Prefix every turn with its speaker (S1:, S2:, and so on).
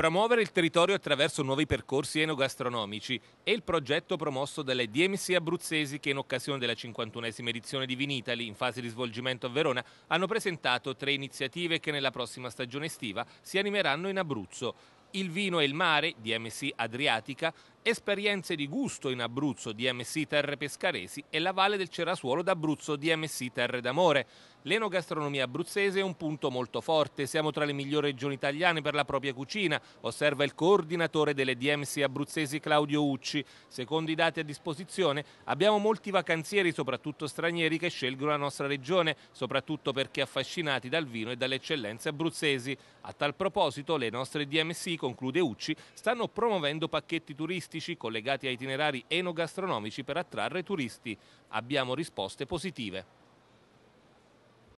S1: promuovere il territorio attraverso nuovi percorsi enogastronomici e il progetto promosso dalle DMC abruzzesi che in occasione della 51esima edizione di Vinitali in fase di svolgimento a Verona hanno presentato tre iniziative che nella prossima stagione estiva si animeranno in Abruzzo. Il vino e il mare, DMC Adriatica, Esperienze di gusto in Abruzzo, DMC Terre Pescaresi e la Valle del Cerasuolo d'Abruzzo, DMC Terre d'Amore. L'enogastronomia abruzzese è un punto molto forte, siamo tra le migliori regioni italiane per la propria cucina, osserva il coordinatore delle DMC abruzzesi Claudio Ucci. Secondo i dati a disposizione abbiamo molti vacanzieri, soprattutto stranieri, che scelgono la nostra regione, soprattutto perché affascinati dal vino e dalle eccellenze abruzzesi. A tal proposito le nostre DMC, conclude Ucci, stanno promuovendo pacchetti turistici collegati a itinerari enogastronomici per attrarre turisti. Abbiamo risposte positive.